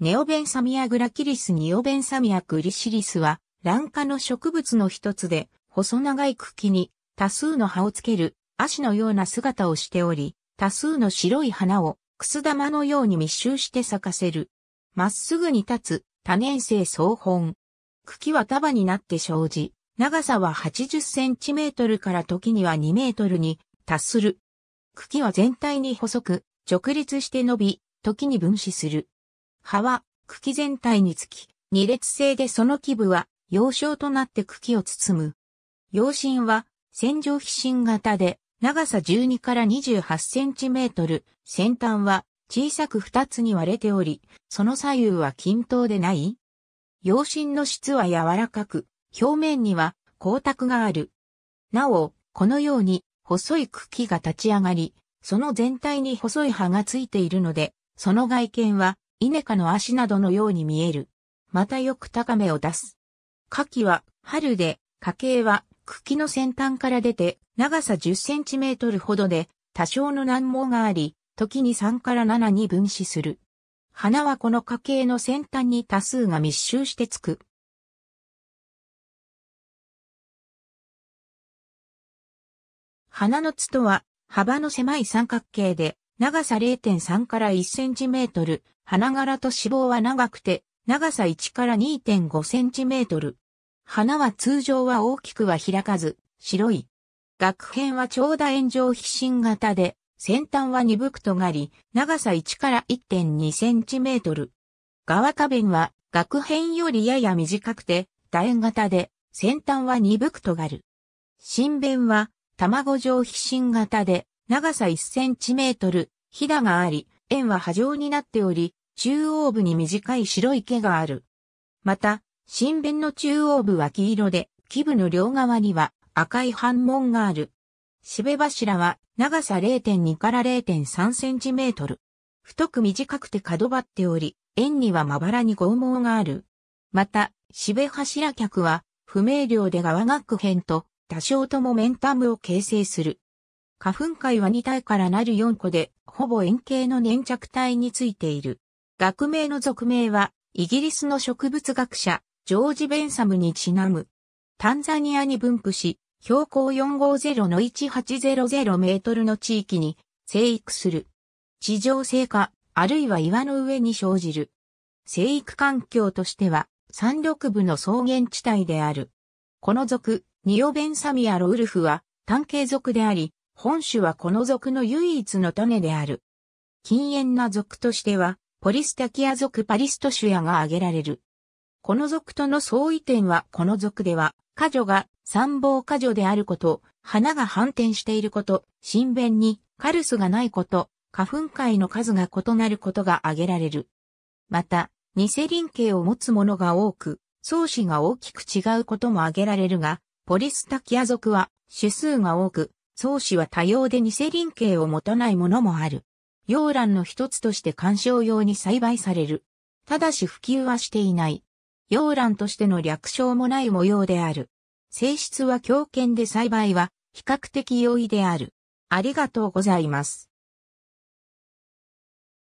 ネオベンサミアグラキリスニオベンサミアクリシリスは、卵化の植物の一つで、細長い茎に多数の葉をつける、足のような姿をしており、多数の白い花を、くす玉のように密集して咲かせる。まっすぐに立つ、多年生草本。茎は束になって生じ、長さは80センチメートルから時には2メートルに達する。茎は全体に細く、直立して伸び、時に分子する。葉は茎全体につき、二列性でその基部は葉少となって茎を包む。葉芯は線状皮心型で長さ12から28センチメートル、先端は小さく2つに割れており、その左右は均等でない葉芯の質は柔らかく、表面には光沢がある。なお、このように細い茎が立ち上がり、その全体に細い葉がついているので、その外見はイネ科の足などのように見える。またよく高めを出す。花季は春で、花茎は茎の先端から出て長さ10センチメートルほどで多少の難毛があり、時に3から7に分子する。花はこの花茎の先端に多数が密集してつく。花の筒とは幅の狭い三角形で長さ0.3から1センチメートル、花柄と脂肪は長くて、長さ1から2.5センチメートル。花は通常は大きくは開かず、白い。学編は長楕円状皮疹型で、先端は鈍く尖り、長さ1から1.2センチメートル。側花弁は、学編よりやや短くて、楕円型で、先端は鈍く尖る。新弁は、卵状皮疹型で、長さ1センチメートル、ひだがあり、円は波状になっており、中央部に短い白い毛がある。また、新弁の中央部は黄色で、基部の両側には赤い反紋がある。しべ柱は長さ0.2から0.3センチメートル。太く短くて角張っており、円にはまばらに剛毛がある。また、しべ柱脚は不明瞭で側顎辺と多少とも面タムを形成する。花粉界は2体からなる4個で、ほぼ円形の粘着体についている。学名の俗名は、イギリスの植物学者、ジョージ・ベンサムにちなむ。タンザニアに分布し、標高450の1800メートルの地域に生育する。地上生化、あるいは岩の上に生じる。生育環境としては、山緑部の草原地帯である。この属、ニオベンサミアロウルフは、単形属であり、本種はこの属の唯一の種である。禁煙な属としては、ポリスタキア族パリストシュアが挙げられる。この族との相違点はこの族では、果女が参謀果女であること、花が反転していること、新弁にカルスがないこと、花粉界の数が異なることが挙げられる。また、偽輪形を持つものが多く、創始が大きく違うことも挙げられるが、ポリスタキア族は種数が多く、創始は多様で偽輪形を持たないものもある。洋蘭の一つとして観賞用に栽培される。ただし普及はしていない。洋蘭としての略称もない模様である。性質は強権で栽培は比較的容易である。ありがとうございます。